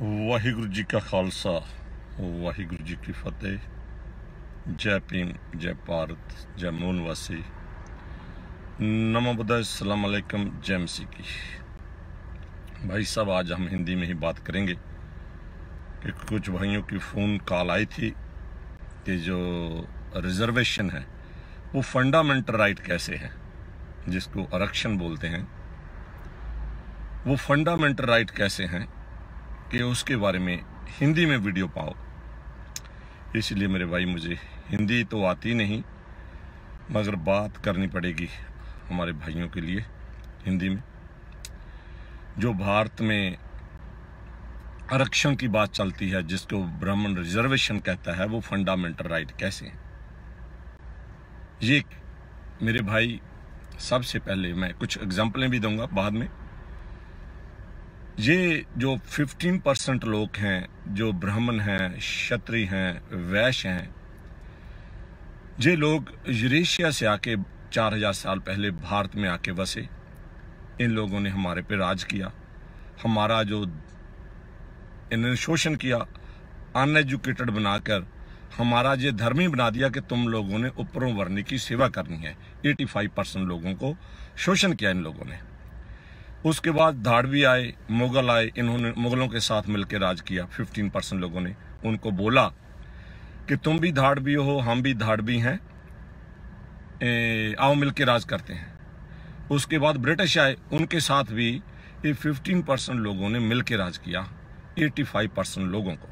वाहगुरु जी का खालसा वाहिगुरु जी की फतेह जय भीम जय भारत जय मूल वासी नमो बुदाय सलाम अलैकुम जय मसीह की भाई साहब आज हम हिंदी में ही बात करेंगे कि कुछ भाइयों की फ़ोन कॉल आई थी कि जो रिजर्वेशन है वो फंडामेंटल राइट कैसे है जिसको आरक्षण बोलते हैं वो फंडामेंटल राइट कैसे हैं कि उसके बारे में हिंदी में वीडियो पाओ इसलिए मेरे भाई मुझे हिंदी तो आती नहीं मगर बात करनी पड़ेगी हमारे भाइयों के लिए हिंदी में जो भारत में आरक्षण की बात चलती है जिसको ब्राह्मण रिजर्वेशन कहता है वो फंडामेंटल राइट कैसे हैं ये मेरे भाई सबसे पहले मैं कुछ एग्जाम्पलें भी दूंगा बाद में ये जो 15 परसेंट लोग हैं जो ब्राह्मण हैं क्षत्रिय हैं वैश्य हैं ये लोग यूरेशिया से आके 4000 साल पहले भारत में आके बसे इन लोगों ने हमारे पे राज किया हमारा जो इन्होंने शोषण किया अनएजुकेटेड बनाकर हमारा ये धर्म ही बना दिया कि तुम लोगों ने ऊपरों वर्णी की सेवा करनी है 85 परसेंट लोगों को शोषण किया इन लोगों ने उसके बाद धाड़वी आए मुगल आए इन्होंने मुगलों के साथ मिलकर राज किया 15 परसेंट लोगों ने उनको बोला कि तुम भी धाड़वी हो हम भी धाड़वी हैं ए, आओ मिलकर राज करते हैं उसके बाद ब्रिटिश आए उनके साथ भी ये 15 परसेंट लोगों ने मिलकर राज किया 85 परसेंट लोगों को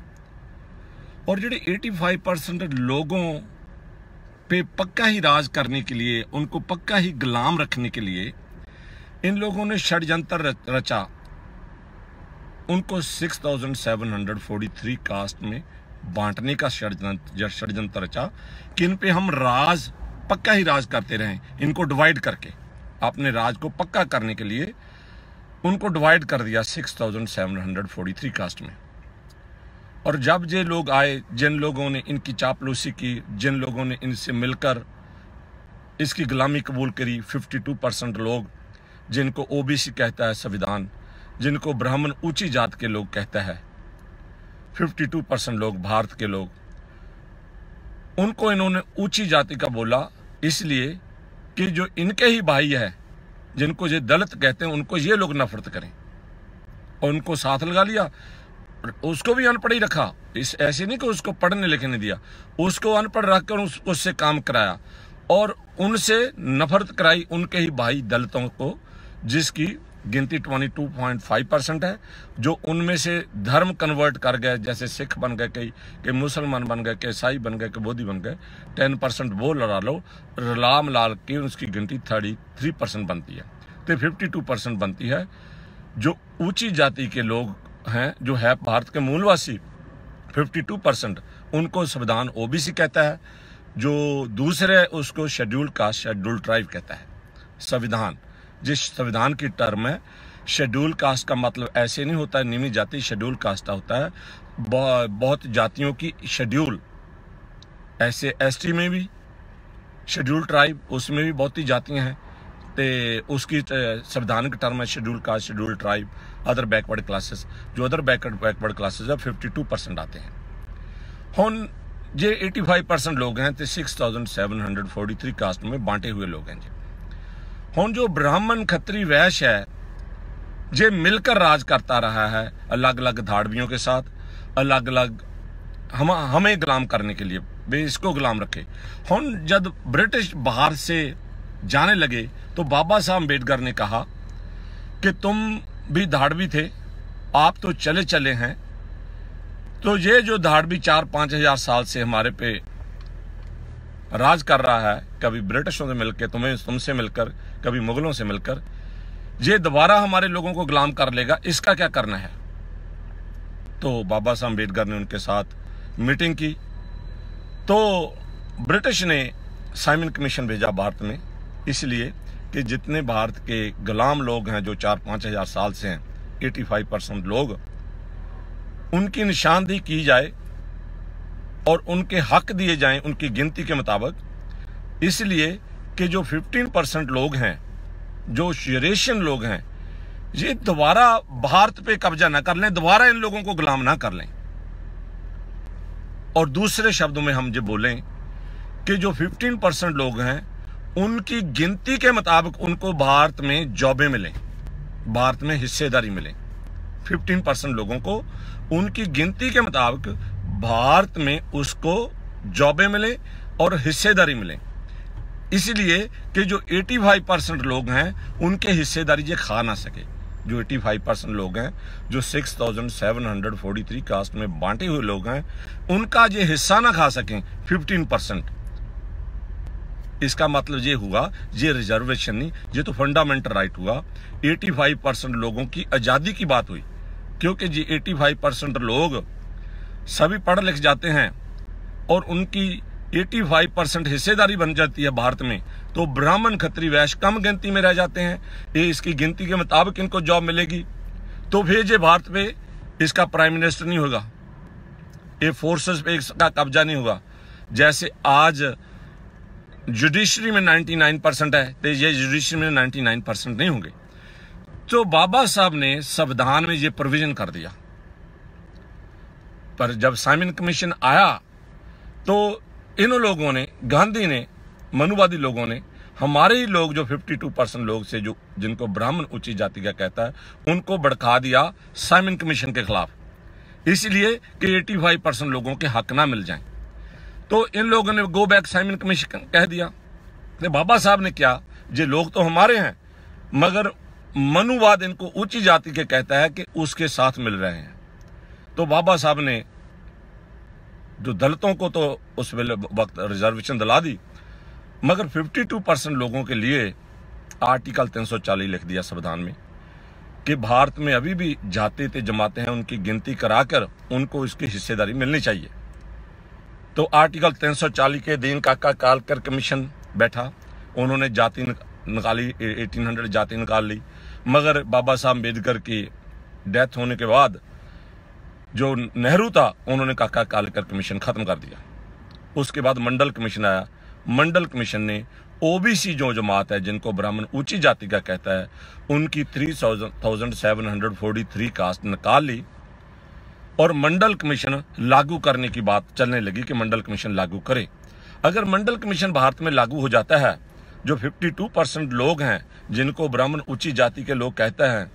और ਜਿਹੜੇ 85 परसेंट लोगों पे पक्का ही राज करने के लिए उनको पक्का ही गुलाम रखने के लिए इन लोगों ने षडयंत्र रचा उनको 6,743 कास्ट में बांटने का षडयंत्र रचा कि इन पे हम राज पक्का ही राज करते रहें इनको डिवाइड करके अपने राज को पक्का करने के लिए उनको डिवाइड कर दिया 6,743 कास्ट में और जब ये लोग आए जिन लोगों ने इनकी चापलूसी की जिन लोगों ने इनसे मिलकर इसकी गुलामी कबूल करी 52 परसेंट लोग जिनको ओबीसी कहता है संविधान जिनको ब्राह्मण ऊंची जात के लोग कहता है 52 परसेंट लोग भारत के लोग उनको इन्होंने ऊंची जाति का बोला इसलिए कि जो इनके ही भाई है जिनको ये दलित कहते हैं उनको ये लोग नफरत करें और उनको साथ लगा लिया उसको भी अनपढ़ ही रखा इस ऐसे नहीं कि उसको पढ़ने लिखने दिया उसको अनपढ़ रखकर उस, उससे काम कराया और उनसे नफरत कराई उनके ही भाई दलितों को जिसकी गिनती 22.5 परसेंट है जो उनमें से धर्म कन्वर्ट कर गए जैसे सिख बन गए कई के मुसलमान बन गए के ईसाई बन गए के बोधी बन गए 10 परसेंट वो लड़ा लो राम लाल की उसकी गिनती 33 परसेंट बनती है तो 52 परसेंट बनती है जो ऊंची जाति के लोग हैं जो है भारत के मूलवासी 52 परसेंट उनको संविधान ओ कहता है जो दूसरे उसको शेड्यूल कास्ट शेड्यूल ट्राइब कहता है संविधान जिस संविधान की टर्म है शेड्यूल कास्ट का मतलब ऐसे नहीं होता है निमी जाति शेड्यूल कास्ट का होता है बहुत जातियों की शेड्यूल ऐसे एसटी में भी शेड्यूल ट्राइब उसमें भी बहुत ही जातियाँ हैं तो उसकी संविधानिक टर्म है schedule caste schedule tribe other backward classes जो अदर बैकवर्ड बैकवर्ड क्लासेस है फिफ्टी टू परसेंट आते हैं हम ये एटी फाइव परसेंट लोग हैं तो six thousand seven hundred forty three caste में बांटे हुए लोग हैं जी हूँ जो ब्राह्मण खत्री वैश्य है जे मिलकर राज करता रहा है अलग अलग धाड़वियों के साथ अलग अलग हम हमें गुलाम करने के लिए वे इसको गुलाम रखे हम जब ब्रिटिश बाहर से जाने लगे तो बाबा साहब अम्बेडकर ने कहा कि तुम भी धाड़वी थे आप तो चले चले हैं तो ये जो धाड़वी चार पाँच हजार साल से हमारे पे राज कर रहा है कभी ब्रिटिशों से मिलकर तुम्हें तुमसे मिलकर कभी मुगलों से मिलकर ये दोबारा हमारे लोगों को गुलाम कर लेगा इसका क्या करना है तो बाबा साहब अम्बेडकर ने उनके साथ मीटिंग की तो ब्रिटिश ने साइमन कमीशन भेजा भारत में इसलिए कि जितने भारत के गुलाम लोग हैं जो चार पाँच हज़ार साल से हैं 85 परसेंट लोग उनकी निशानदेही की जाए और उनके हक दिए जाएं उनकी गिनती के मुताबिक इसलिए कि जो 15 परसेंट लोग हैं जो यूरेशियन लोग हैं ये दोबारा भारत पे कब्जा ना कर लें दोबारा इन लोगों को गुलाम ना कर लें और दूसरे शब्दों में हम जो बोलें कि जो 15 परसेंट लोग हैं उनकी गिनती के मुताबिक उनको भारत में जॉबें मिलें भारत में हिस्सेदारी मिलें 15 परसेंट लोगों को उनकी गिनती के मुताबिक भारत में उसको जॉबें मिलें और हिस्सेदारी मिलें इसलिए कि जो 85 परसेंट लोग हैं उनके हिस्सेदारी ये खा ना सके जो 85 परसेंट लोग हैं जो 6,743 कास्ट में बांटे हुए लोग हैं उनका ये हिस्सा ना खा सकें 15 परसेंट इसका मतलब ये हुआ ये रिजर्वेशन नहीं ये तो फंडामेंटल राइट हुआ 85 परसेंट लोगों की आज़ादी की बात हुई क्योंकि जी 85 परसेंट लोग सभी पढ़ लिख जाते हैं और उनकी 85 परसेंट हिस्सेदारी बन जाती है भारत में तो ब्राह्मण खत्री वैश्य कम गिनती में रह जाते हैं ये इसकी गिनती के मुताबिक इनको जॉब मिलेगी तो फिर ये भारत में इसका प्राइम मिनिस्टर नहीं होगा ये फोर्सेस पे इसका कब्जा नहीं होगा जैसे आज जुडिशरी में 99 परसेंट है तो ये जुडिशरी में 99 परसेंट नहीं होंगे तो बाबा साहब ने संविधान में ये प्रोविजन कर दिया पर जब साइमन कमीशन आया तो इन लोगों ने गांधी ने मनुवादी लोगों ने हमारे ही लोग जो 52 परसेंट लोग से जो जिनको ब्राह्मण ऊंची जाति का कहता है उनको भड़का दिया साइमन कमीशन के खिलाफ इसलिए कि 85 परसेंट लोगों के हक ना मिल जाएं तो इन लोगों ने गो बैक साइमन कमीशन कह दिया तो बाबा साहब ने क्या ये लोग तो हमारे हैं मगर मनुवाद इनको ऊंची जाति के कहता है कि उसके साथ मिल रहे हैं तो बाबा साहब ने जो दलितों को तो उस वेले वक्त रिजर्वेशन दिला दी मगर 52 परसेंट लोगों के लिए आर्टिकल 340 लिख दिया संविधान में कि भारत में अभी भी जाते थे जमाते हैं उनकी गिनती कराकर उनको इसकी हिस्सेदारी मिलनी चाहिए तो आर्टिकल 340 के दीन काका कालकर कमीशन बैठा उन्होंने जाति निकाली 1800 जाति निकाल ली मगर बाबा साहब अम्बेडकर की डेथ होने के बाद जो नेहरू था उन्होंने काका कालकर कमीशन खत्म कर दिया उसके बाद मंडल कमीशन आया मंडल कमीशन ने ओबीसी जो जमात है जिनको ब्राह्मण ऊंची जाति का कहता है उनकी three thousand seven hundred forty three caste निकाल ली और मंडल कमीशन लागू करने की बात चलने लगी कि मंडल कमीशन लागू करे अगर मंडल कमीशन भारत में लागू हो जाता है जो 52 परसेंट लोग हैं जिनको ब्राह्मण ऊंची जाति के लोग कहते हैं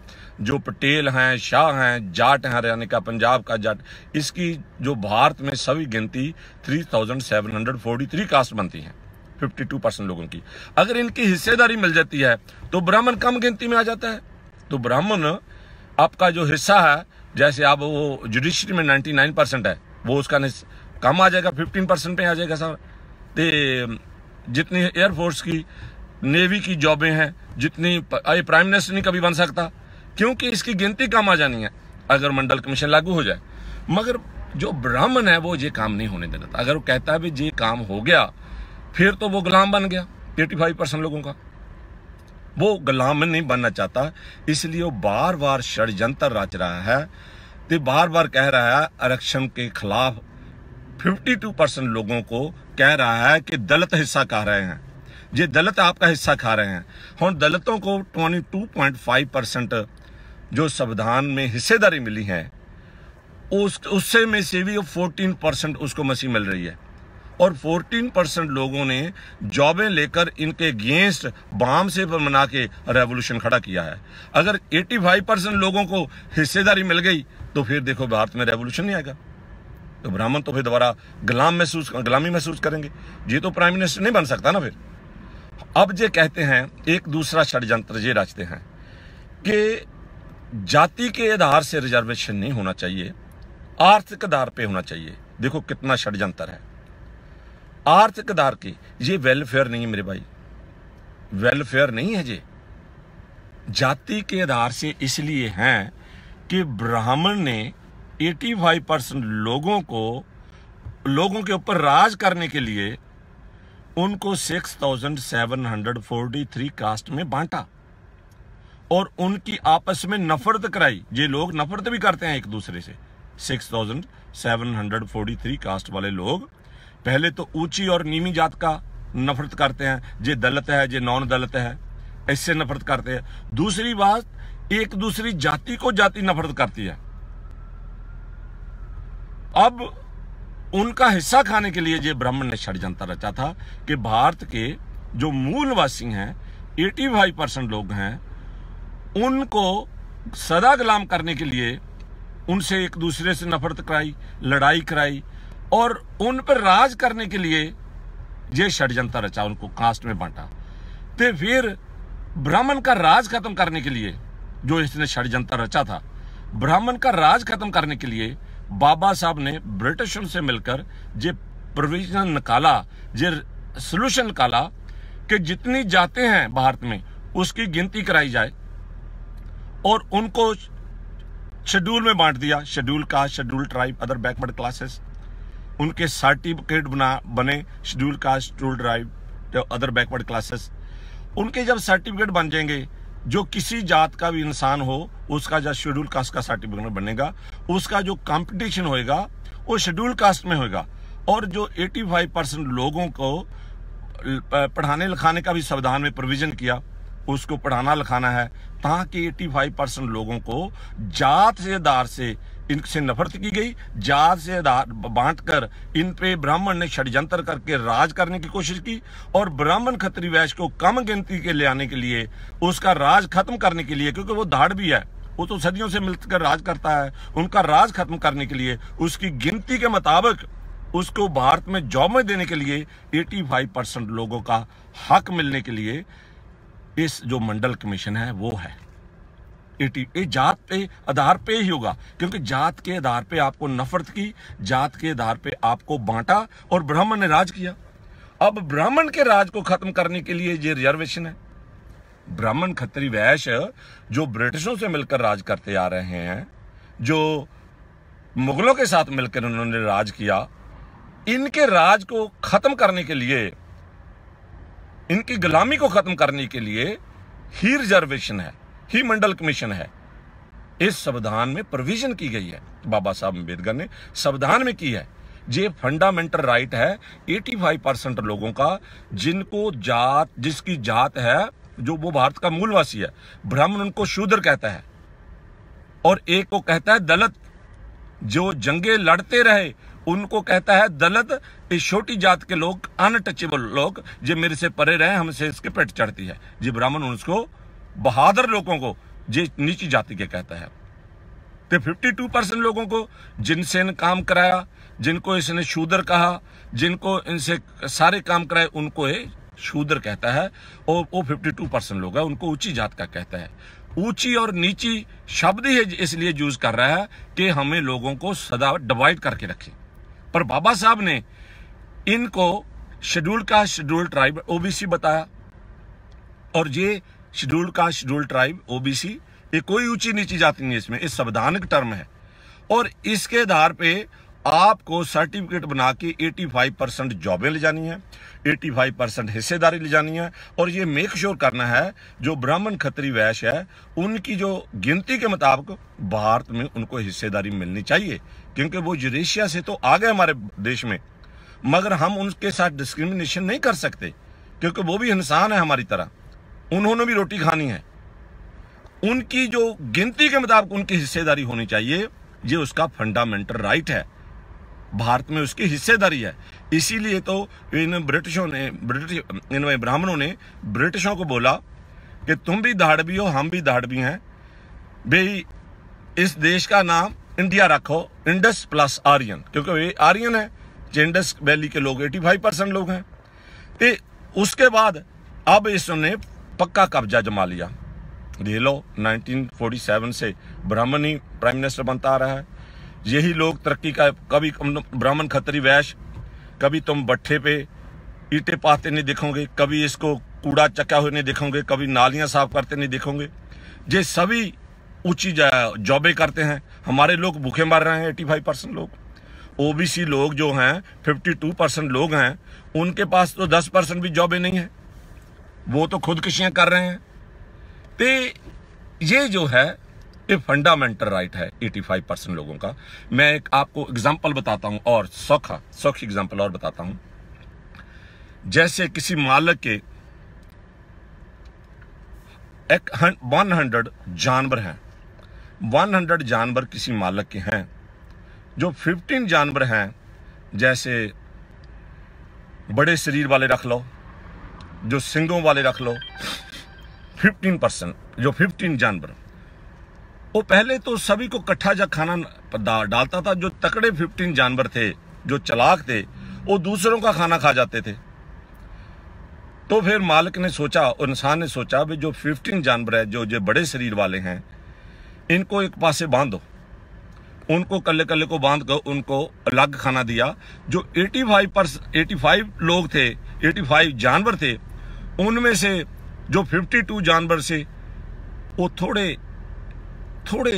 जो पटेल हैं शाह हैं जाट हैं हरियाणा का पंजाब का जाट इसकी जो भारत में सभी गिनती 3743 कास्ट बनती है 52 परसेंट लोगों की अगर इनकी हिस्सेदारी मिल जाती है तो ब्राह्मण कम गिनती में आ जाता है तो ब्राह्मण आपका जो हिस्सा है जैसे आप वो जुडिशरी में नाइन्टी परसेंट है वो उसका कम आ जाएगा फिफ्टीन परसेंट पे आ जाएगा सर जितनी एयरफोर्स की नेवी की जॉबें हैं जितनी आई प्राइम मिनिस्टर नहीं कभी बन सकता क्योंकि इसकी गिनती कम आ जानी है अगर मंडल कमीशन लागू हो जाए मगर जो ब्राह्मण है वो ये काम नहीं होने देता अगर वो कहता है ये काम हो गया फिर तो वो गुलाम बन गया एटी फाइव परसेंट लोगों का वो गुलाम नहीं बनना चाहता इसलिए वो बार बार षडयंत्र रच रहा है तो बार बार कह रहा है आरक्षण के खिलाफ 52 परसेंट लोगों को कह रहा है कि दलित हिस्सा खा रहे हैं ये दलित आपका हिस्सा खा रहे हैं हम दलितों को 22.5 परसेंट जो संविधान में हिस्सेदारी मिली है उस उससे में से भी 14 परसेंट उसको मसीह मिल रही है और 14 परसेंट लोगों ने जॉबें लेकर इनके अगेंस्ट बाम से मना के रेवोल्यूशन खड़ा किया है अगर 85 परसेंट लोगों को हिस्सेदारी मिल गई तो फिर देखो भारत में रेवोल्यूशन नहीं आएगा तो ब्राह्मण तो फिर दोबारा गुलाम महसूस गुलामी महसूस करेंगे ये तो प्राइम मिनिस्टर नहीं बन सकता ना फिर अब जे कहते हैं एक दूसरा षडयंत्र ये रचते हैं कि जाति के आधार से रिजर्वेशन नहीं होना चाहिए आर्थिक आधार पे होना चाहिए देखो कितना षडयंत्र है आर्थिक आधार की ये वेलफेयर नहीं है मेरे भाई वेलफेयर नहीं है ये जाति के आधार से इसलिए हैं कि ब्राह्मण ने एटी फाइव परसेंट लोगों को लोगों के ऊपर राज करने के लिए उनको six thousand seven hundred forty three caste में बांटा और उनकी आपस में नफरत कराई ये लोग नफरत भी करते हैं एक दूसरे से six thousand seven hundred forty three caste वाले लोग पहले तो ऊंची और नीमी जात का नफरत करते हैं जे दलित है जे नॉन दलित है इससे नफरत करते हैं दूसरी बात एक दूसरी जाति को जाति नफरत करती है अब उनका हिस्सा खाने के लिए ये ब्राह्मण ने षडयंत्र रचा था कि भारत के जो मूलवासी हैं 85 परसेंट लोग हैं उनको सदा गुलाम करने के लिए उनसे एक दूसरे से नफरत कराई लड़ाई कराई और उन पर राज करने के लिए ये षडयंत्र रचा उनको कास्ट में बांटा तो फिर ब्राह्मण का राज खत्म करने के लिए जो इसने षडयंत्र रचा था ब्राह्मण का राज खत्म करने के लिए बाबा साहब ने ब्रिटिशों से मिलकर जे प्रोविजन निकाला जे सोल्यूशन निकाला कि जितनी जाते हैं भारत में उसकी गिनती कराई जाए और उनको शेड्यूल में बांट दिया schedule caste schedule tribe other backward classes उनके सर्टिफिकेट बना बने schedule caste schedule tribe other backward classes उनके जब सर्टिफिकेट बन जाएंगे जो किसी जात का भी इंसान हो उसका जो शेड्यूल कास्ट का सर्टिफिकेट बनेगा उसका जो कंपटीशन होएगा वो शेड्यूल कास्ट में होएगा और जो 85 परसेंट लोगों को पढ़ाने लिखाने का भी संविधान में प्रोविजन किया उसको पढ़ाना लिखाना है ताकि 85 परसेंट लोगों को जात से दार से इनसे नफरत की गई जात से बांट कर इन पे ब्राह्मण ने षड्यंत्र करके राज करने की कोशिश की और ब्राह्मण खत्री वैश्य को कम गिनती के ले आने के लिए उसका राज खत्म करने के लिए क्योंकि वो धाड़ भी है वो तो सदियों से मिलकर राज करता है उनका राज खत्म करने के लिए उसकी गिनती के मुताबिक उसको भारत में जॉब में देने के लिए 85 परसेंट लोगों का हक मिलने के लिए इस जो मंडल कमीशन है वो है एटी ये जात पे आधार पे ही होगा क्योंकि जात के आधार पे आपको नफरत की जात के आधार पे आपको बांटा और ब्राह्मण ने राज किया अब ब्राह्मण के राज को खत्म करने के लिए ये रिजर्वेशन है ब्राह्मण खत्री वैश्य जो ब्रिटिशों से मिलकर राज करते आ रहे हैं जो मुगलों के साथ मिलकर उन्होंने राज किया इनके राज को खत्म करने के लिए इनकी गुलामी को खत्म करने के लिए ही रिजर्वेशन है ही मंडल कमीशन है इस संविधान में प्रोविजन की गई है बाबा साहब अम्बेडकर ने संविधान में की है ये फंडामेंटल राइट है 85 परसेंट लोगों का जिनको जात जिसकी जात है जो वो भारत का मूलवासी है ब्राह्मण उनको शूद्र कहता है और एक को कहता है दलित जो जंगे लड़ते रहे उनको कहता है दलित इस छोटी जात के लोग अनटचेबल लोग जो मेरे से परे रहे हमसे इसके पेट चढ़ती है जी ब्राह्मण उसको बहादुर लोगों को जे नीची जाति के कहता है तो 52 परसेंट लोगों को जिनसे इन काम कराया जिनको इसने शूदर कहा जिनको इनसे सारे काम कराए उनको ये शूदर कहता है और वो 52 परसेंट लोग है उनको ऊंची जात का कहता है ऊंची और नीची शब्द ही इसलिए यूज कर रहा है कि हमें लोगों को सदा डिवाइड करके रखे पर बाबा साहब ने इनको शेड्यूल का शेड्यूल ट्राइब ओबीसी बताया और ये शेड्यूल्ड का शेड्यूल्ड ट्राइब ओबीसी ये कोई ऊंची नीची जाति नहीं है इसमें इस संवैधानिक टर्म है और इसके आधार पे आपको सर्टिफिकेट बना के एटी फाइव परसेंट जॉबें ले जानी है एटी फाइव परसेंट हिस्सेदारी ले जानी है और ये मेक श्योर करना है जो ब्राह्मण खत्री वैश है उनकी जो गिनती के मुताबिक भारत में उनको हिस्सेदारी मिलनी चाहिए क्योंकि वो यूरेशिया से तो आ गए हमारे देश में मगर हम उनके साथ डिस्क्रिमिनेशन नहीं कर सकते क्योंकि वो भी इंसान है हमारी तरह उन्होंने भी रोटी खानी है उनकी जो गिनती के मुताबिक उनकी हिस्सेदारी होनी चाहिए ये उसका फंडामेंटल राइट है भारत में उसकी हिस्सेदारी है इसीलिए तो इन ब्रिटिशों ने ब्रिटिश इन ब्राह्मणों ने ब्रिटिशों को बोला कि तुम भी दाड़वी हो हम भी दाड़वी हैं भाई इस देश का नाम इंडिया रखो इंडस प्लस आर्यन क्योंकि वे आर्यन है इंडस वैली के लोग 85 परसेंट लोग हैं उसके बाद अब इसने पक्का कब्जा जमा लिया लो नाइनटीन से ब्राह्मण ही प्राइम मिनिस्टर बनता आ रहा है यही लोग तरक्की का कभी ब्राह्मण खतरी वैश कभी तुम बट्ठे पे ईटे पाते नहीं दिखोगे कभी इसको कूड़ा चक्का हुए नहीं दिखोगे कभी नालियां साफ करते नहीं दिखोगे ये सभी ऊंची जॉबे करते हैं हमारे लोग भूखे मर रहे हैं एटी फाइव परसेंट लोग ओबीसी लोग जो हैं फिफ्टी टू परसेंट लोग हैं उनके पास तो दस परसेंट भी जॉबे नहीं है वो तो खुदकुशियां कर रहे हैं तो ये जो है ये फंडामेंटल राइट है 85 परसेंट लोगों का मैं एक आपको एग्जाम्पल बताता हूं और सौखा सौखी एग्जाम्पल और बताता हूं जैसे किसी मालक के एक वन हंड्रेड जानवर हैं वन हंड्रेड जानवर किसी मालक के हैं जो फिफ्टीन जानवर हैं जैसे बड़े शरीर वाले रख लो जो सिंगों वाले रख लो 15 परसेंट जो 15 जानवर वो पहले तो सभी को कट्ठा जा खाना डालता था जो तकड़े 15 जानवर थे जो चलाक थे वो दूसरों का खाना खा जाते थे तो फिर मालिक ने सोचा और इंसान ने सोचा भी जो 15 जानवर है जो जो बड़े शरीर वाले हैं इनको एक पासे बांधो उनको कल्ले कल्ले को बांध कर उनको अलग खाना दिया जो 85 परसेंट एटी लोग थे 85 जानवर थे उनमें से जो 52 जानवर से वो थोड़े थोड़े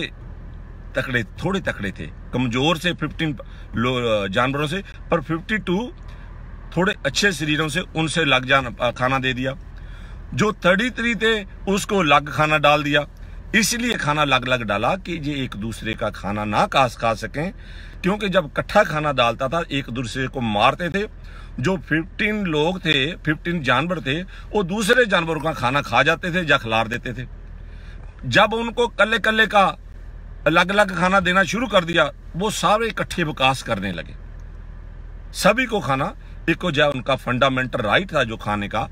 तकड़े थोड़े तकड़े थे कमजोर से 15 जानवरों से पर 52 थोड़े अच्छे शरीरों से उनसे लग जाना खाना दे दिया जो थर्टी थ्री थे उसको लग खाना डाल दिया इसलिए खाना अलग अलग डाला कि ये एक दूसरे का खाना ना खास खा सकें क्योंकि जब इकट्ठा खाना डालता था एक दूसरे को मारते थे जो 15 लोग थे 15 जानवर थे वो दूसरे जानवरों का खाना खा जाते थे या खिलार देते थे जब उनको कल्ले कल्ले का अलग अलग खाना देना शुरू कर दिया वो सारे इकट्ठे विकास करने लगे सभी को खाना इको जो उनका फंडामेंटल राइट था जो खाने का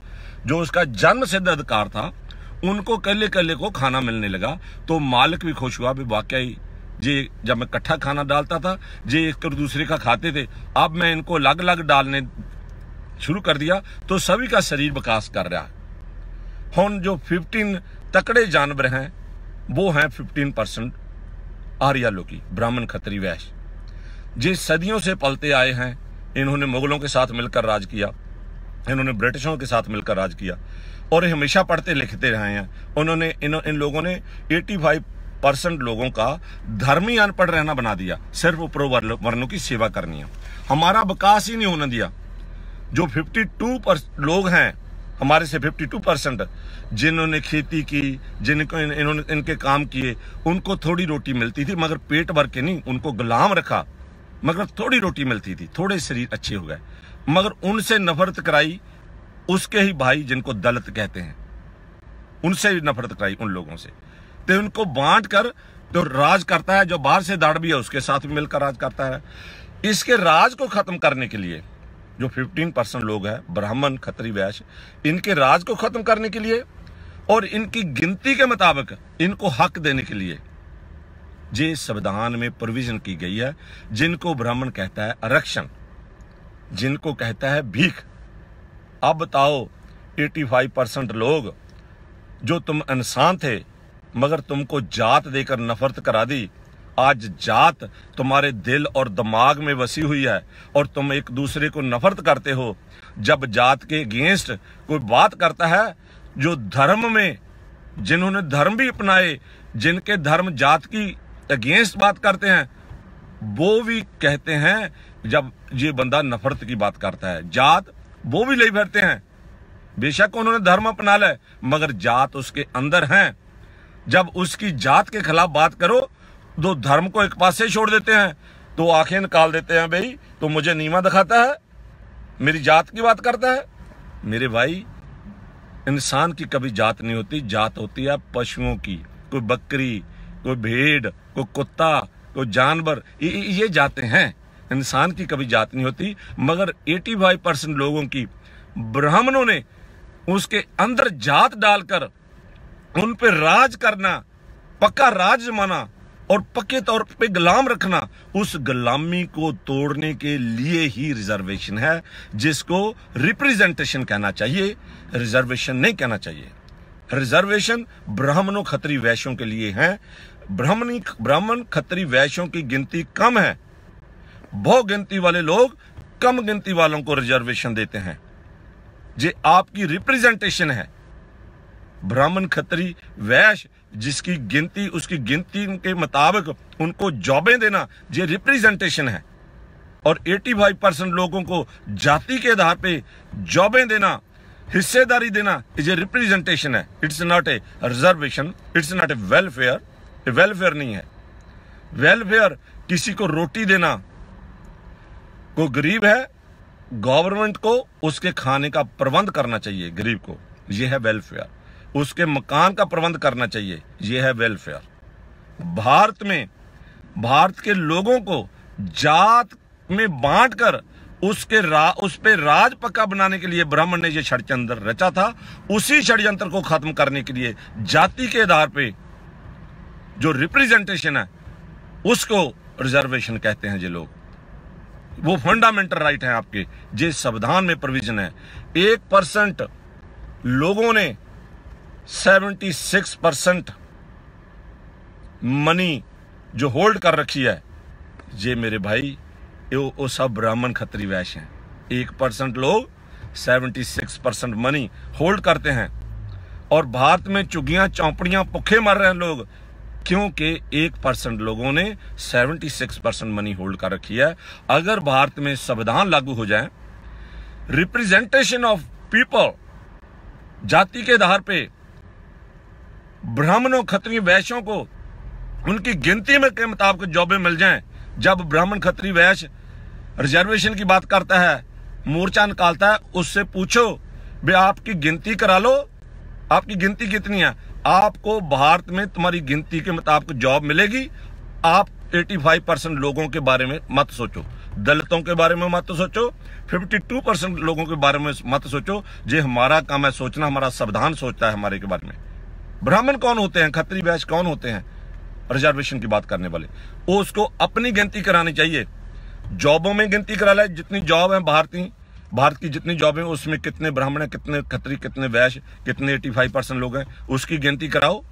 जो उसका जन्म सिद्ध अधिकार था उनको कले कले को खाना मिलने लगा तो मालिक भी खुश हुआ भी वाकई जे जब मैं कट्ठा खाना डालता था जे एक और तो दूसरे का खाते थे अब मैं इनको अलग अलग डालने शुरू कर दिया तो सभी का शरीर विकास कर रहा है हम जो 15 तकड़े जानवर हैं वो हैं 15 परसेंट आर्या लोकी ब्राह्मण खत्री वैश्य जे सदियों से पलते आए हैं इन्होंने मुगलों के साथ मिलकर राज किया इन्होंने ब्रिटिशों के साथ मिलकर राज किया और हमेशा पढ़ते लिखते रहे हैं उन्होंने इन इन लोगों ने 85 परसेंट लोगों का धर्म ही अनपढ़ रहना बना दिया सिर्फ ऊपर वर्णों की सेवा करनी है हमारा विकास ही नहीं होने दिया जो 52 पर लोग हैं हमारे से 52 परसेंट जिन्होंने खेती की जिनको इन, इन, इनके काम किए उनको थोड़ी रोटी मिलती थी मगर पेट भर के नहीं उनको गुलाम रखा मगर थोड़ी रोटी मिलती थी थोड़े शरीर अच्छे हो गए मगर उनसे नफरत कराई उसके ही भाई जिनको दलित कहते हैं उनसे भी नफरत कराई उन लोगों से तो उनको बांट कर तो राज करता है जो बाहर से दाड़ भी है उसके साथ भी मिलकर राज करता है इसके राज को खत्म करने के लिए जो 15 परसेंट लोग हैं ब्राह्मण खत्री वैश्य इनके राज को खत्म करने के लिए और इनकी गिनती के मुताबिक इनको हक देने के लिए जे संविधान में प्रोविजन की गई है जिनको ब्राह्मण कहता है आरक्षण जिनको कहता है भीख अब बताओ 85 परसेंट लोग जो तुम इंसान थे मगर तुमको जात देकर नफरत करा दी आज जात तुम्हारे दिल और दिमाग में बसी हुई है और तुम एक दूसरे को नफरत करते हो जब जात के अगेंस्ट कोई बात करता है जो धर्म में जिन्होंने धर्म भी अपनाए जिनके धर्म जात की अगेंस्ट बात करते हैं वो भी कहते हैं जब ये बंदा नफरत की बात करता है जात वो भी नहीं फिरते हैं बेशक उन्होंने धर्म अपना लिया मगर जात उसके अंदर है जब उसकी जात के खिलाफ बात करो तो धर्म को एक पास से छोड़ देते हैं तो आंखें निकाल देते हैं भाई तो मुझे नीमा दिखाता है मेरी जात की बात करता है मेरे भाई इंसान की कभी जात नहीं होती जात होती है पशुओं की कोई बकरी कोई भेड़ कोई कुत्ता कोई जानवर ये जाते हैं इंसान की कभी जात नहीं होती मगर 85 परसेंट लोगों की ब्राह्मणों ने उसके अंदर जात डालकर उन पर राज करना पक्का राज माना और पक्के तौर पे गुलाम रखना उस गुलामी को तोड़ने के लिए ही रिजर्वेशन है जिसको रिप्रेजेंटेशन कहना चाहिए रिजर्वेशन नहीं कहना चाहिए रिजर्वेशन ब्राह्मणों खतरी वैश्यों के लिए है ब्राह्मणी ब्राह्मण खतरी वैश्यों की गिनती कम है बहु गिनती वाले लोग कम गिनती वालों को रिजर्वेशन देते हैं ये आपकी रिप्रेजेंटेशन है ब्राह्मण खत्री वैश जिसकी गिनती उसकी गिनती के मुताबिक उनको जॉबें देना ये रिप्रेजेंटेशन है और 85 परसेंट लोगों को जाति के आधार पे जॉबें देना हिस्सेदारी देना इज ए रिप्रेजेंटेशन है it's not a reservation it's not a welfare welfare नहीं है वेलफेयर किसी को रोटी देना को गरीब है गवर्नमेंट को उसके खाने का प्रबंध करना चाहिए गरीब को यह है वेलफेयर उसके मकान का प्रबंध करना चाहिए यह है वेलफेयर भारत में भारत के लोगों को जात में बांटकर उसके रा, उस पे राज पक्का बनाने के लिए ब्राह्मण ने यह षडयंत्र रचा था उसी षडयंत्र को खत्म करने के लिए जाति के आधार पे जो रिप्रेजेंटेशन है उसको रिजर्वेशन कहते हैं ये लोग वो फंडामेंटल राइट है आपके जिस संविधान में प्रोविजन है एक परसेंट लोगों ने सेवेंटी सिक्स परसेंट मनी जो होल्ड कर रखी है ये मेरे भाई ये वो सब ब्राह्मण खत्री वैश्य हैं एक परसेंट लोग seventy six percent money hold करते हैं और भारत में चुगियां चौपड़ियां पुखे मर रहे हैं लोग क्योंकि एक परसेंट लोगों ने 76 परसेंट मनी होल्ड कर रखी है अगर भारत में संविधान लागू हो जाए रिप्रेजेंटेशन ऑफ पीपल जाति के आधार पे ब्राह्मणों खत्री वैश्यों को उनकी गिनती में के मुताबिक जॉबें मिल जाएं जब ब्राह्मण खत्री वैश्य रिजर्वेशन की बात करता है मोर्चा निकालता है उससे पूछो भाई आपकी गिनती करा लो आपकी गिनती कितनी है आपको भारत में तुम्हारी गिनती के मुताबिक जॉब मिलेगी आप 85 परसेंट लोगों के बारे में मत सोचो दलितों के बारे में मत सोचो 52 परसेंट लोगों के बारे में मत सोचो ये हमारा काम है सोचना हमारा संविधान सोचता है हमारे के बारे में ब्राह्मण कौन होते हैं खत्री बैच कौन होते हैं रिजर्वेशन की बात करने वाले उसको अपनी गिनती करानी चाहिए जॉबों में गिनती करा ले जितनी जॉब है भारतीय भारत की जितनी जॉब है उसमें कितने ब्राह्मण हैं कितने खत्री कितने वैश्य कितने एटी फाइव परसेंट लोग हैं उसकी गिनती कराओ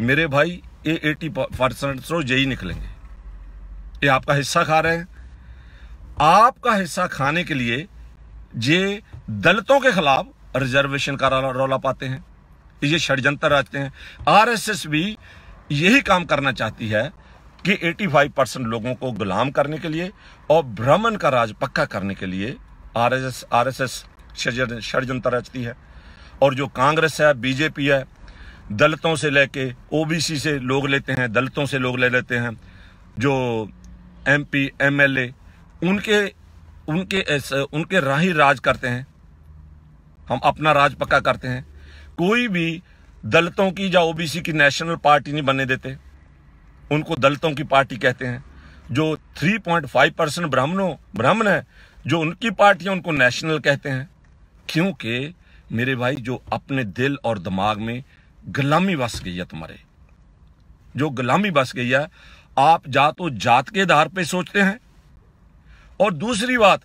मेरे भाई ये एटी परसेंट तो यही निकलेंगे ये आपका हिस्सा खा रहे हैं आपका हिस्सा खाने के लिए ये दलितों के खिलाफ रिजर्वेशन का रौला पाते हैं ये षडयंत्र रचते हैं आर भी यही काम करना चाहती है कि 85 परसेंट लोगों को गुलाम करने के लिए और भ्रमण का राज पक्का करने के लिए R S S R S S षडयंत्र रचती है और जो कांग्रेस है बीजेपी है दलितों से लेके ओबीसी से लोग लेते हैं दलितों से लोग ले लेते हैं जो एमपी एमएलए उनके उनके एस, उनके राही राज करते हैं हम अपना राज पक्का करते हैं कोई भी दलितों की या ओबीसी की नेशनल पार्टी नहीं बनने देते उनको दलितों की पार्टी कहते हैं जो 3.5 परसेंट ब्राह्मणों ब्राह्मण है जो उनकी पार्टी है उनको नेशनल कहते हैं क्योंकि मेरे भाई जो अपने दिल और दिमाग में गुलामी बस गई है तुम्हारे जो गुलामी बस गई है आप जा तो जात के आधार पे सोचते हैं और दूसरी बात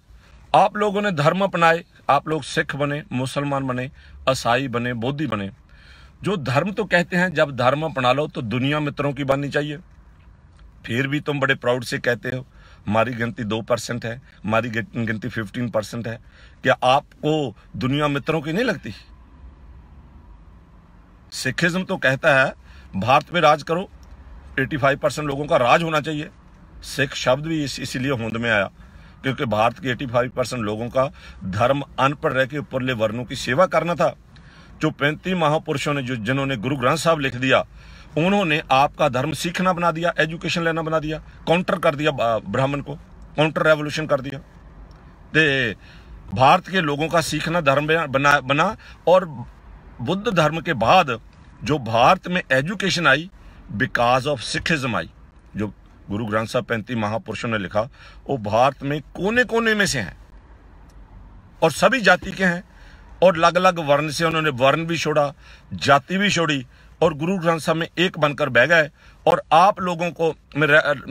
आप लोगों ने धर्म अपनाए आप लोग सिख बने मुसलमान बने ईसाई बने बौद्धि बने जो धर्म तो कहते हैं जब धर्म अपना लो तो दुनिया मित्रों की बननी चाहिए फिर भी तुम बड़े प्राउड से कहते हो हमारी गिनती दो परसेंट है हमारी गिनती फिफ्टीन परसेंट है क्या आपको दुनिया मित्रों की नहीं लगती सिखिज्म तो कहता है भारत में राज करो 85 परसेंट लोगों का राज होना चाहिए सिख शब्द भी इस इसीलिए होंद में आया क्योंकि भारत के 85 परसेंट लोगों का धर्म अनपढ़ रह के उपरले वर्णों की सेवा करना था जो पैंतीस महापुरुषों ने जो जिन्होंने गुरु ग्रंथ साहब लिख दिया उन्होंने आपका धर्म सीखना बना दिया एजुकेशन लेना बना दिया काउंटर कर दिया ब्राह्मण को काउंटर रेवोल्यूशन कर दिया ते भारत के लोगों का सीखना धर्म बना बना और बुद्ध धर्म के बाद जो भारत में एजुकेशन आई बिकॉज ऑफ सिखिज्म आई जो गुरु ग्रंथ साहब पैंती महापुरुषों ने लिखा वो भारत में कोने कोने में से हैं और सभी जाति के हैं और अलग अलग वर्ण से उन्होंने वर्ण भी छोड़ा जाति भी छोड़ी और गुरु ग्रंथ साहब में एक बनकर बह गए और आप लोगों को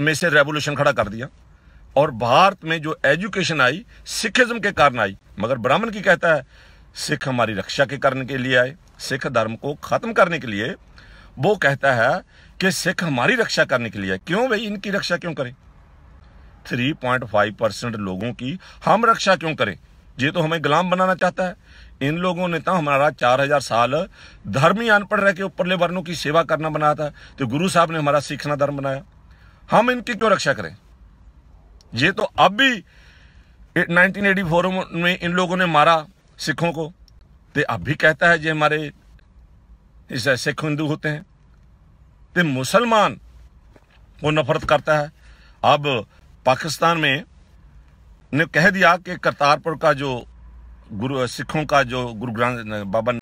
में से रेवोल्यूशन खड़ा कर दिया और भारत में जो एजुकेशन आई सिखिज्म के कारण आई मगर ब्राह्मण की कहता है सिख हमारी रक्षा के करने के लिए आए सिख धर्म को ख़त्म करने के लिए वो कहता है कि सिख हमारी रक्षा करने के लिए आए क्यों भाई इनकी रक्षा क्यों करें 3.5 परसेंट लोगों की हम रक्षा क्यों करें ये तो हमें गुलाम बनाना चाहता है इन लोगों ने तो हमारा चार हजार साल धर्म ही अनपढ़ रह के ऊपरले वर्णों की सेवा करना बनाया था तो गुरु साहब ने हमारा सीखना धर्म बनाया हम इनकी क्यों रक्षा करें ये तो अब भी 1984 में इन लोगों ने मारा सिखों को तो अब भी कहता है जे हमारे इस सिख हिंदू होते हैं तो मुसलमान को नफरत करता है अब पाकिस्तान में ने कह दिया कि करतारपुर का जो गुरु सिखों का जो गुरु ग्रंथ बाबा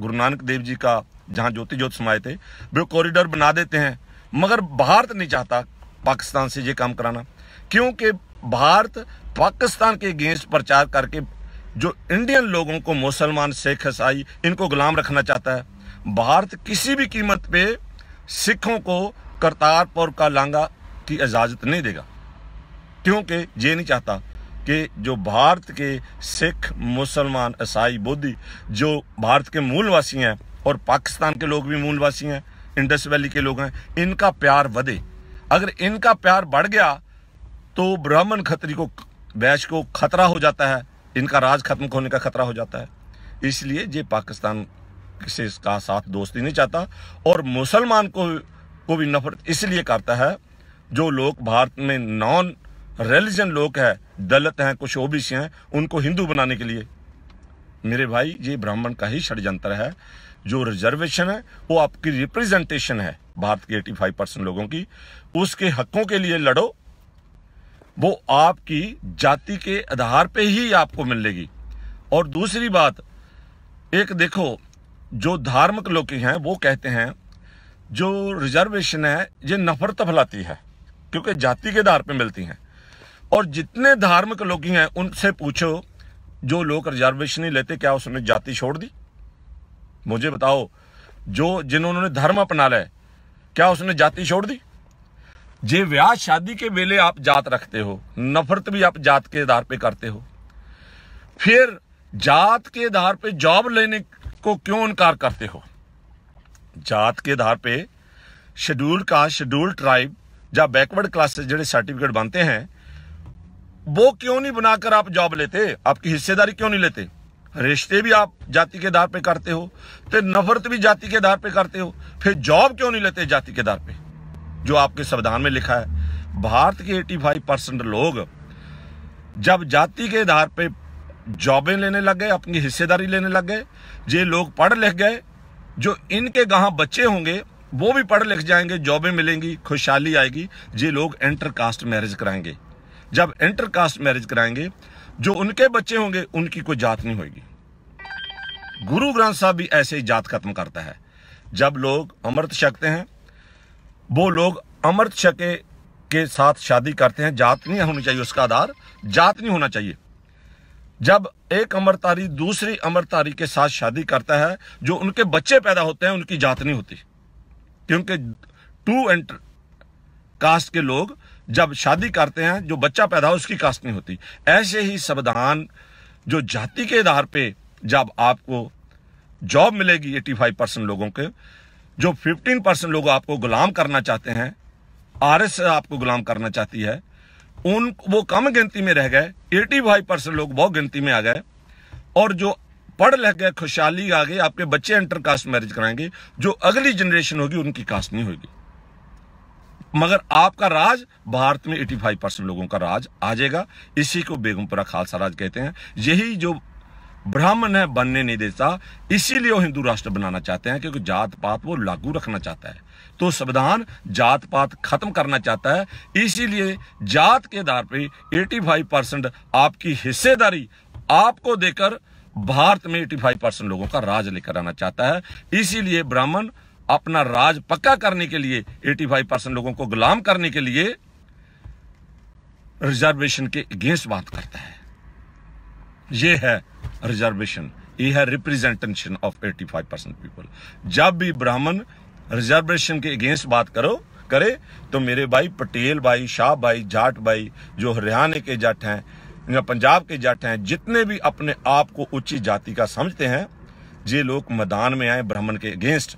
गुरु नानक देव जी का जहाँ ज्योति ज्योत समाए थे वे कॉरिडोर बना देते हैं मगर भारत नहीं चाहता पाकिस्तान से ये काम कराना क्योंकि भारत पाकिस्तान के अगेंस्ट प्रचार करके जो इंडियन लोगों को मुसलमान सिख ईसाई इनको गुलाम रखना चाहता है भारत किसी भी कीमत पे सिखों को करतारपुर का लांगा की इजाज़त नहीं देगा क्योंकि ये नहीं चाहता कि जो भारत के सिख मुसलमान ईसाई बोधी जो भारत के मूलवासी हैं और पाकिस्तान के लोग भी मूलवासी हैं इंडस वैली के लोग हैं इनका प्यार बधे अगर इनका प्यार बढ़ गया तो ब्राह्मण खत्री को वैश को खतरा हो जाता है इनका राज खत्म होने का खतरा हो जाता है इसलिए ये पाकिस्तान से इसका साथ दोस्ती नहीं चाहता और मुसलमान को को भी नफरत इसलिए करता है जो लोग भारत में नॉन रिलीजन लोग है दलित हैं कुछ ओबीसी हैं उनको हिंदू बनाने के लिए मेरे भाई ये ब्राह्मण का ही षडयंत्र है जो रिजर्वेशन है वो आपकी रिप्रेजेंटेशन है भारत के 85 परसेंट लोगों की उसके हकों के लिए लड़ो वो आपकी जाति के आधार पे ही आपको मिलेगी और दूसरी बात एक देखो जो धार्मिक लोग हैं वो कहते हैं जो रिजर्वेशन है ये नफरत फैलाती है क्योंकि जाति के आधार पे मिलती हैं और जितने धार्मिक लोग हैं उनसे पूछो जो लोग रिजर्वेशन नहीं लेते क्या उसने जाति छोड़ दी मुझे बताओ जो जिन्होंने धर्म अपना लिया क्या उसने जाति छोड़ दी जे व्याह शादी के वेले आप जात रखते हो नफरत भी आप जात के आधार पे करते हो फिर जात के आधार पे जॉब लेने को क्यों इनकार करते हो जात के आधार पे शेड्यूल का शेड्यूल ट्राइब या बैकवर्ड क्लासेस जो सर्टिफिकेट बनते हैं वो क्यों नहीं बनाकर आप जॉब लेते आपकी हिस्सेदारी क्यों नहीं लेते रिश्ते भी आप जाति के आधार पे करते हो फिर नफरत भी जाति के आधार पे करते हो फिर जॉब क्यों नहीं लेते जाति के आधार पे जो आपके संविधान में लिखा है भारत के 85 परसेंट लोग जब जाति के आधार पे जॉबें लेने लग गए अपनी हिस्सेदारी लेने लग गए ये लोग पढ़ लिख गए जो इनके गांव बच्चे होंगे वो भी पढ़ लिख जाएंगे जॉबें मिलेंगी खुशहाली आएगी ये लोग इंटर कास्ट मैरिज कराएंगे जब इंटरकास्ट मैरिज कराएंगे जो उनके बच्चे होंगे उनकी कोई जात नहीं होगी गुरु ग्रंथ साहब भी ऐसे ही जात खत्म करता है जब लोग अमृत छकते हैं वो लोग अमृत छके के साथ शादी करते हैं जात नहीं होनी चाहिए उसका आधार जात नहीं होना चाहिए जब एक अमरतारी दूसरी अमरतारी के साथ शादी करता है जो उनके बच्चे पैदा होते हैं उनकी जात नहीं होती क्योंकि टू एंटर कास्ट के लोग जब शादी करते हैं जो बच्चा पैदा हो उसकी कास्ट नहीं होती ऐसे ही संविधान जो जाति के आधार पे जब आपको जॉब मिलेगी एटी फाइव परसेंट लोगों के जो फिफ्टीन परसेंट लोग आपको गुलाम करना चाहते हैं आर एस आपको गुलाम करना चाहती है उन वो कम गिनती में रह गए एटी फाइव परसेंट लोग बहुत गिनती में आ गए और जो पढ़ लिख गए खुशहाली आ गई आपके बच्चे इंटर कास्ट मैरिज कराएंगे जो अगली जनरेशन होगी उनकी कास्ट नहीं होगी मगर आपका राज भारत में 85 परसेंट लोगों का राज आ जाएगा इसी को बेगमपुरा खालसा राज कहते हैं यही जो ब्राह्मण है बनने नहीं देता इसीलिए वो हिंदू राष्ट्र बनाना चाहते हैं क्योंकि जात पात वो लागू रखना चाहता है तो संविधान जात पात खत्म करना चाहता है इसीलिए जात के आधार पर एटी परसेंट आपकी हिस्सेदारी आपको देकर भारत में 85 परसेंट लोगों का राज लेकर आना चाहता है इसीलिए ब्राह्मण अपना राज पक्का करने के लिए 85 परसेंट लोगों को गुलाम करने के लिए रिजर्वेशन के अगेंस्ट बात करता है यह है रिजर्वेशन ये है रिप्रेजेंटेशन ऑफ 85 परसेंट पीपल जब भी ब्राह्मण रिजर्वेशन के अगेंस्ट बात करो करे तो मेरे भाई पटेल भाई शाह भाई जाट भाई जो हरियाणा के जाट हैं या पंजाब के जाट हैं जितने भी अपने आप को उच्च जाति का समझते हैं ये लोग मैदान में आए ब्राह्मण के अगेंस्ट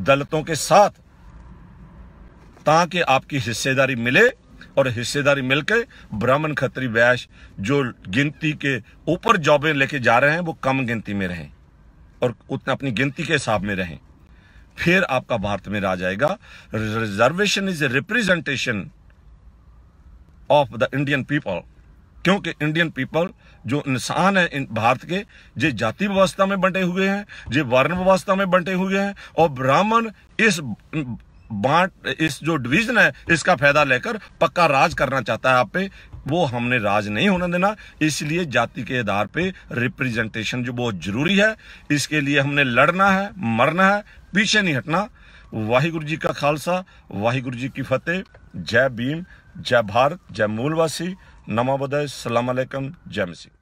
दलितों के साथ ताकि आपकी हिस्सेदारी मिले और हिस्सेदारी मिलकर ब्राह्मण खत्री वैश जो गिनती के ऊपर जॉबें लेके जा रहे हैं वो कम गिनती में रहें और उतना अपनी गिनती के हिसाब में रहें फिर आपका भारत में राज आएगा reservation is a representation of the Indian people क्योंकि इंडियन पीपल जो इंसान है इन भारत के जे जाति व्यवस्था में बंटे हुए हैं जे वर्ण व्यवस्था में बंटे हुए हैं और ब्राह्मण इस बांट इस जो डिवीजन है इसका फायदा लेकर पक्का राज करना चाहता है आप पे वो हमने राज नहीं होने देना इसलिए जाति के आधार पे रिप्रेजेंटेशन जो बहुत जरूरी है इसके लिए हमने लड़ना है मरना है पीछे नहीं हटना वाहिगुरु जी का खालसा वाहिगुरु जी की फतेह जय भीम जय भारत जय मूलवासी नमोबोदय सलामकम जय मसीह